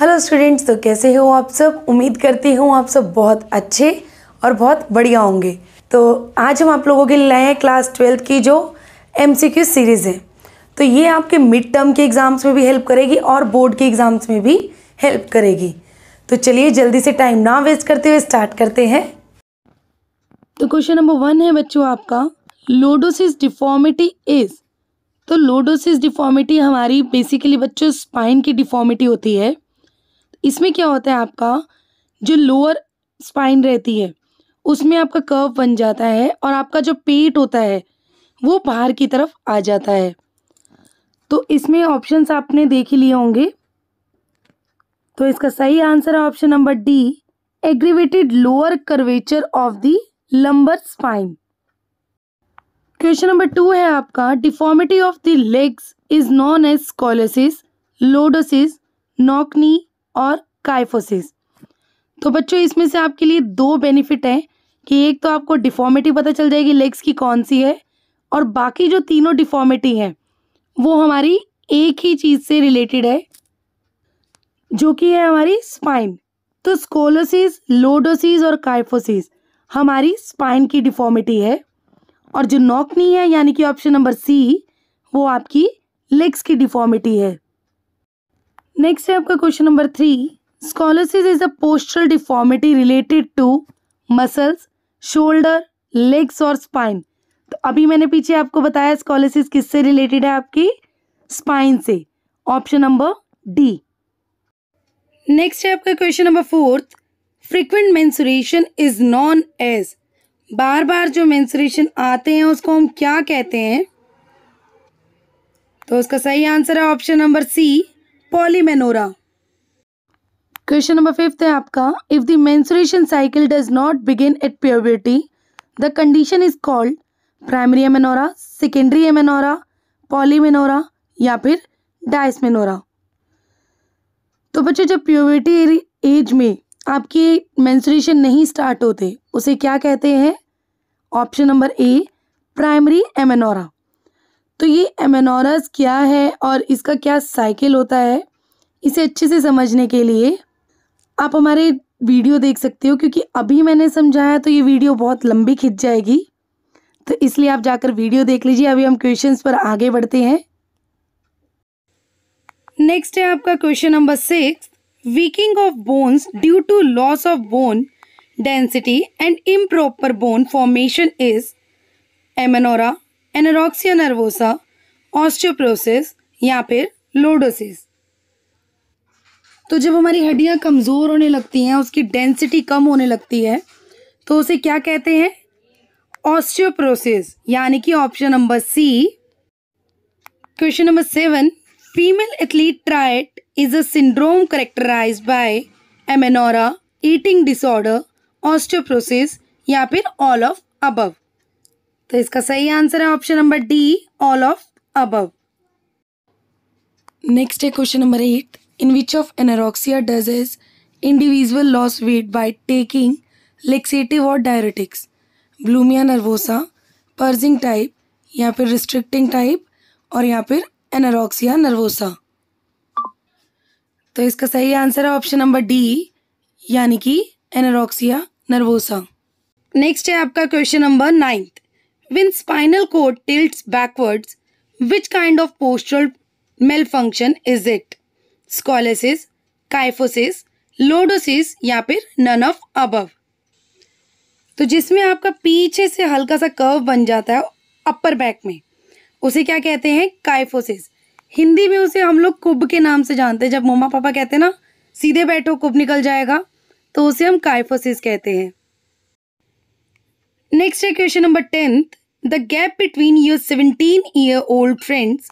Hello students तो कैसे हो आप सब उम्मीद करती हूँ आप सब बहुत अच्छे और बहुत बढ़िया होंगे तो आज हम आप लोगों के लिए लाए हैं क्लास ट्वेल्थ की जो एम सीरीज़ है तो ये आपके मिड टर्म के एग्ज़ाम्स में भी हेल्प करेगी और बोर्ड के एग्ज़ाम्स में भी हेल्प करेगी तो चलिए जल्दी से टाइम ना वेस्ट करते हुए स्टार्ट करते हैं तो क्वेश्चन नंबर वन है बच्चों आपका लोडोसिस डिफॉर्मिटी इज़ तो लोडोसिस डिफॉर्मिटी हमारी बेसिकली बच्चों स्पाइन की डिफॉर्मिटी होती है इसमें क्या होता है आपका जो लोअर स्पाइन रहती है उसमें आपका कर्व बन जाता है और आपका जो पेट होता है वो बाहर की तरफ आ जाता है तो इसमें ऑप्शंस आपने देख ही लिए होंगे तो इसका सही आंसर है option number D aggravated lower curvature of the lumbar spine question number two है आपका deformity of the legs is known as scoliosis lordosis knock knee और काइफोसिस तो बच्चों इसमें से आपके लिए दो बेनिफिट हैं कि एक तो आपको डिफॉर्मिटी पता चल जाएगी लेग्स की कौन सी है और बाकी जो तीनों डिफॉर्मिटी हैं वो हमारी एक ही चीज़ से रिलेटेड है जो कि है हमारी स्पाइन तो स्कोलोसिस लोडोसिस और काइफोसिस हमारी स्पाइन की डिफॉर्मिटी है और जो नॉकनी है यानी कि ऑप्शन नंबर सी वो आपकी लेग्स की डिफॉर्मिटी है नेक्स्ट है आपका question number three scoliosis is a postural deformity related to muscles shoulder legs और स्पाइन तो अभी मैंने पीछे आपको बताया स्कॉलोसिस किससे रिलेटेड है आपकी स्पाइन से ऑप्शन नंबर डी नेक्स्ट है आपका question number fourth frequent menstruation is known as बार बार जो मेंसुरेशन आते हैं उसको हम क्या कहते हैं तो उसका सही आंसर है option number C polymenorrhoea question number fifth है आपका if the menstruation cycle does not begin at puberty the condition is called primary amenorrhoea secondary amenorrhoea polymenorrhoea या फिर डायसमेनोरा तो बच्चे जब प्योरिटी एज में आपकी मेंस्ट्रुएशन नहीं स्टार्ट होते उसे क्या कहते हैं option number A primary amenorrhoea तो ये एमेनोरस क्या है और इसका क्या साइकिल होता है इसे अच्छे से समझने के लिए आप हमारे वीडियो देख सकते हो क्योंकि अभी मैंने समझाया तो ये वीडियो बहुत लंबी खिंच जाएगी तो इसलिए आप जाकर वीडियो देख लीजिए अभी हम क्वेश्चंस पर आगे बढ़ते हैं नेक्स्ट है आपका question number six weakening of bones due to loss of bone density and improper bone formation is amenorrhoea anorexia nervosa osteoporosis या फिर लोडोसिस तो जब हमारी हड्डियाँ कमज़ोर होने लगती हैं उसकी डेंसिटी कम होने लगती है तो उसे क्या कहते हैं ऑस्टियोप्रोसिस यानी कि option number C question number seven female athlete triad is a syndrome characterised by amenorrhoea eating disorder osteoporosis या फिर ऑल ऑफ अबव तो इसका सही आंसर है option number D all of above next है question number eight in which of anorexia does is individual loss weight by taking laxative और diuretics bulimia nervosa purging type या फिर restricting type और या फिर एनारोक्सिया नर्वोसा तो इसका सही आंसर है ऑप्शन नंबर डी यानी कि एनारोक्सिया नर्वोसा नेक्स्ट है आपका question number ninth When spinal cord tilts backwards, which kind of postural malfunction is it? Scoliosis, kyphosis, lordosis या फिर नन ऑफ अबव तो जिसमें आपका पीछे से हल्का सा कर्व बन जाता है अपर बैक में उसे क्या कहते हैं काइफोसिस हिंदी में उसे हम लोग कुब के नाम से जानते हैं जब मम्मा पापा कहते हैं ना सीधे बैठो कुब निकल जाएगा तो उसे हम काइफोसिस कहते हैं नेक्स्ट है question number tenth the gap between your seventeen year old friends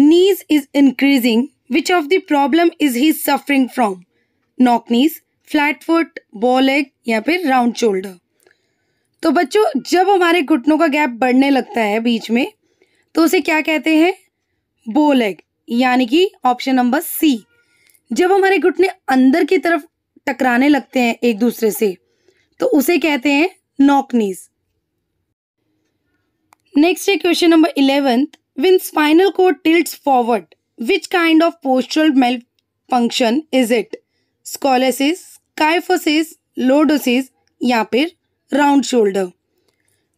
knees is increasing which of the problem is he suffering from knock knees flat foot bow leg या फिर राउंड शोल्डर तो बच्चों जब हमारे घुटनों का gap बढ़ने लगता है बीच में तो उसे क्या कहते हैं बो लेग यानी कि ऑप्शन नंबर सी जब हमारे घुटने अंदर की तरफ टकराने लगते हैं एक दूसरे से तो उसे कहते हैं नॉक नीज़ नेक्स्ट है question number eleventh when spinal को tilt forward which kind of postural malfunction is it scoliosis kyphosis lordosis या फिर राउंड शोल्डर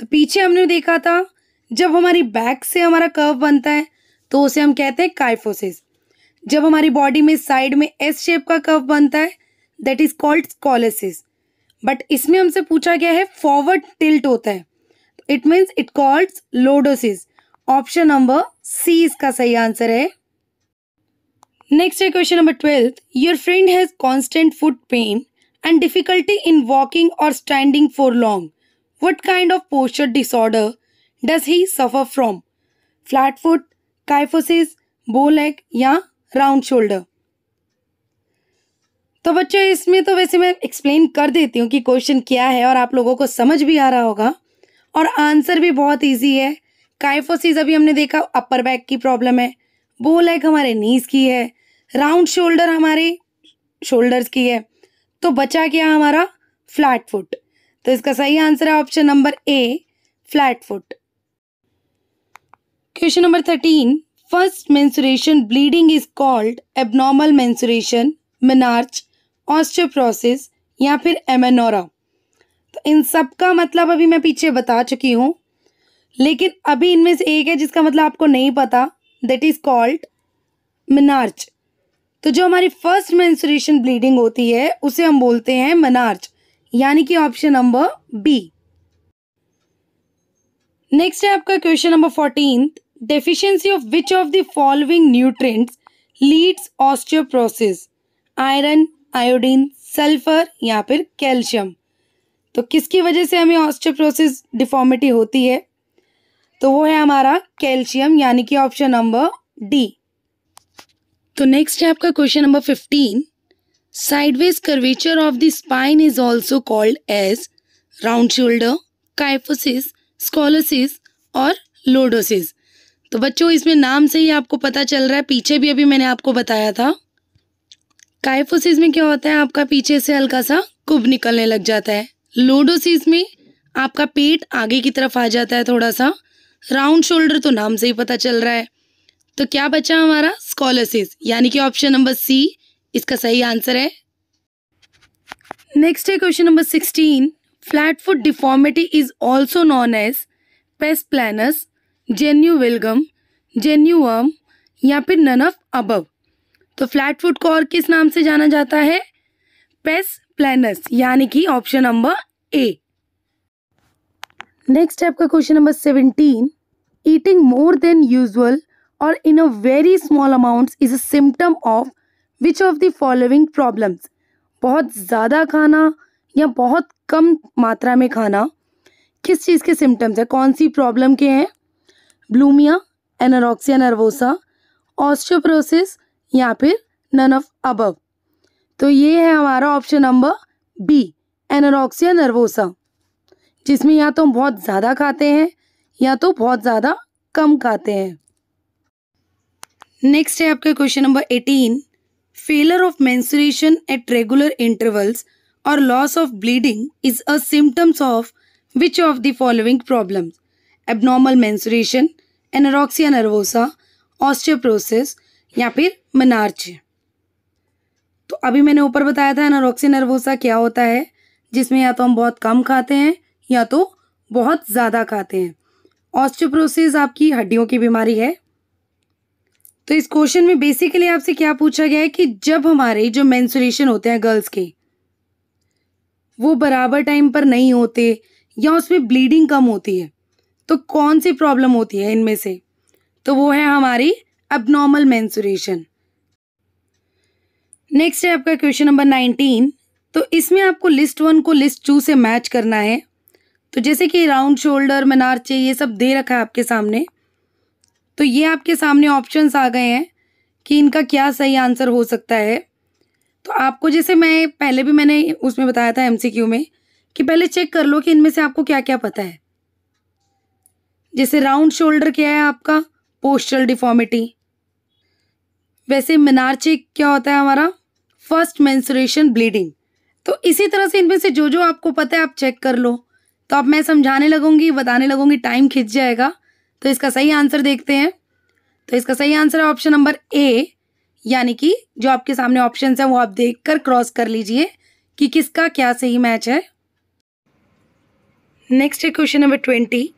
तो पीछे हमने देखा था जब हमारी बैक से हमारा कर्व बनता है तो उसे हम कहते हैं काइफोसिस जब हमारी बॉडी में साइड में एस शेप का कर्व बनता है that is called scoliosis but इसमें हमसे पूछा गया है फॉरवर्ड टिल्ट होता है it means it called lordosis option number C इसका सही आंसर है नेक्स्ट है question number twelfth your friend has constant foot pain and difficulty in walking और standing for long what kind of posture disorder does he suffer from flat foot kyphosis bow leg या round shoulder तो बच्चों इसमें तो वैसे मैं explain कर देती हूँ कि क्वेश्चन क्या है और आप लोगों को समझ भी आ रहा होगा और आंसर भी बहुत ईजी है काइफोसिस अभी हमने देखा अपर बैक की प्रॉब्लम है बो लेग हमारे नीज की है राउंड शोल्डर हमारे शोल्डर्स की है तो बचा क्या हमारा फ्लैट फुट तो इसका सही आंसर है option number A flat foot question number thirteen first menstruation bleeding is called abnormal menstruation menarche osteoporosis या फिर एमेनोरा तो इन सब का मतलब अभी मैं पीछे बता चुकी हूँ लेकिन अभी इनमें से एक है जिसका मतलब आपको नहीं पता दैट इज़ कॉल्ड मनार्च तो जो हमारी फर्स्ट मैंसुरेशन ब्लीडिंग होती है उसे हम बोलते हैं मनार्च यानी कि ऑप्शन नंबर बी नेक्स्ट है आपका question number fourteen deficiency of which of the following nutrients leads osteoporosis iron iodine sulphur या फिर कैल्शियम तो किसकी वजह से हमें ऑस्टोप्रोसिस डिफॉर्मिटी होती है तो वो है हमारा कैल्शियम यानी कि ऑप्शन नंबर डी तो नेक्स्ट है आपका question number fifteen sideways curvature of the spine is also called as round shoulder kyphosis scoliosis और लोडोसिस तो बच्चों इसमें नाम से ही आपको पता चल रहा है पीछे भी अभी मैंने आपको बताया था काइफोसिस में क्या होता है आपका पीछे से हल्का सा कुब निकलने लग जाता है लोडोसिस में आपका पेट आगे की तरफ आ जाता है थोड़ा सा राउंड शोल्डर तो नाम से ही पता चल रहा है तो क्या बचा हमारा स्कॉलोसिस यानी कि ऑप्शन नंबर सी इसका सही आंसर है नेक्स्ट है question number sixteen flat foot deformity is also known as pes planus genu valgum जेन्यूअम या फिर नन ऑफ अबव तो फ्लैट फुट को और किस नाम से जाना जाता है पेस प्लैनर्स यानी कि ऑप्शन नंबर ए नेक्स्ट है आपका question number seventeen eating more than usual और in a very small amount is a symptom of which of the following problems बहुत ज़्यादा खाना या बहुत कम मात्रा में खाना किस चीज़ के सिम्टम्स है कौन सी प्रॉब्लम के हैं ब्लूमिया एनारोक्सिया नर्वोसा ऑस्ट्रोप्रोसिस या फिर नन ऑफ अबव तो ये है हमारा option number B anorexia nervosa जिसमें या तो हम बहुत ज़्यादा खाते हैं या तो बहुत ज़्यादा कम खाते हैं नेक्स्ट है आपका question number eighteen failure of menstruation at regular intervals और loss of bleeding is a symptoms of which of the following problems abnormal menstruation anorexia nervosa osteoporosis या फिर मनार्च अभी मैंने ऊपर बताया था एनारोक्सी नर्वोसा क्या होता है जिसमें या तो हम बहुत कम खाते हैं या तो बहुत ज़्यादा खाते हैं ऑस्टोप्रोसिस आपकी हड्डियों की बीमारी है तो इस क्वेश्चन में बेसिकली आपसे क्या पूछा गया है कि जब हमारे जो मैंसुरेशन होते हैं गर्ल्स के वो बराबर टाइम पर नहीं होते या उसमें ब्लीडिंग कम होती है तो कौन सी प्रॉब्लम होती है इनमें से तो वो है हमारी अब नॉर्मल मैंसुरेशन नेक्स्ट है आपका क्वेश्चन नंबर नाइनटीन तो इसमें आपको लिस्ट वन को लिस्ट टू से मैच करना है तो जैसे कि राउंड शोल्डर मनारचे ये सब दे रखा है आपके सामने तो ये आपके सामने ऑप्शंस आ गए हैं कि इनका क्या सही आंसर हो सकता है तो आपको जैसे मैं पहले भी मैंने उसमें बताया था एमसीक्यू में कि पहले चेक कर लो कि इनमें से आपको क्या क्या पता है जैसे राउंड शोल्डर क्या है आपका पोस्टल डिफॉर्मिटी वैसे मिनारचे क्या होता है हमारा फर्स्ट मैंसुरेशन ब्लीडिंग तो इसी तरह से इनमें से जो जो आपको पता है आप चेक कर लो तो अब मैं समझाने लगूंगी बताने लगूंगी टाइम खिंच जाएगा तो इसका सही आंसर देखते हैं तो इसका सही आंसर है ऑप्शन नंबर ए यानी कि जो आपके सामने ऑप्शन है वो आप देख कर क्रॉस कर लीजिए कि किसका क्या सही मैच है नेक्स्ट है क्वेश्चन नंबर ट्वेंटी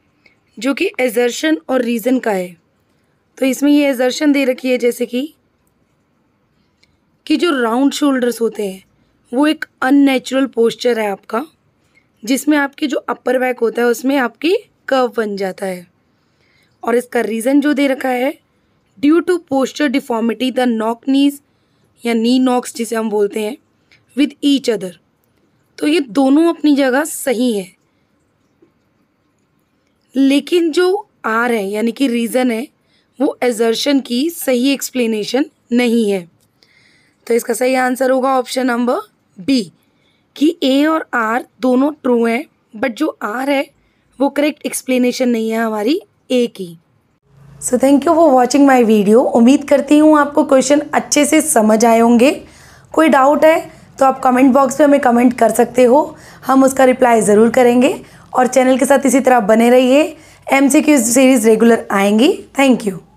जो कि एजर्शन और रीज़न का है तो इसमें ये एजर्शन दे रखी है जैसे कि कि जो राउंड शोल्डर्स होते हैं वो एक अननेचुरल पोस्चर है आपका जिसमें आपके जो अपर बैक होता है उसमें आपकी कर्व बन जाता है और इसका रीज़न जो दे रखा है due to posture deformity the knock knees या नी नॉक्स जिसे हम बोलते हैं विद ईच अदर तो ये दोनों अपनी जगह सही है लेकिन जो आर है यानी कि रीज़न है वो एजर्शन की सही एक्सप्लेनेशन नहीं है तो इसका सही आंसर होगा ऑप्शन नंबर बी कि ए और आर दोनों ट्रू हैं बट जो आर है वो करेक्ट एक्सप्लेनेशन नहीं है हमारी ए की so thank you for watching my video उम्मीद करती हूँ आपको क्वेश्चन अच्छे से समझ आए होंगे कोई डाउट है तो आप कमेंट बॉक्स में हमें कमेंट कर सकते हो हम उसका रिप्लाई ज़रूर करेंगे और चैनल के साथ इसी तरह बने रहिए एम सीरीज़ रेगुलर आएंगी थैंक यू